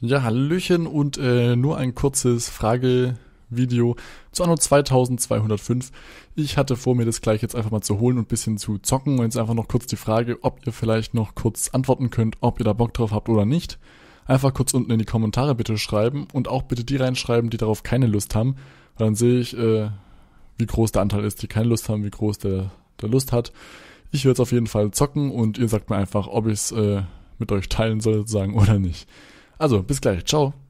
Ja, Hallöchen und äh, nur ein kurzes Fragevideo zu Anno 2205. Ich hatte vor, mir das gleich jetzt einfach mal zu holen und bisschen zu zocken und jetzt einfach noch kurz die Frage, ob ihr vielleicht noch kurz antworten könnt, ob ihr da Bock drauf habt oder nicht. Einfach kurz unten in die Kommentare bitte schreiben und auch bitte die reinschreiben, die darauf keine Lust haben. Weil dann sehe ich, äh, wie groß der Anteil ist, die keine Lust haben, wie groß der, der Lust hat. Ich werde es auf jeden Fall zocken und ihr sagt mir einfach, ob ich es äh, mit euch teilen soll sozusagen oder nicht. Also, bis gleich. Ciao.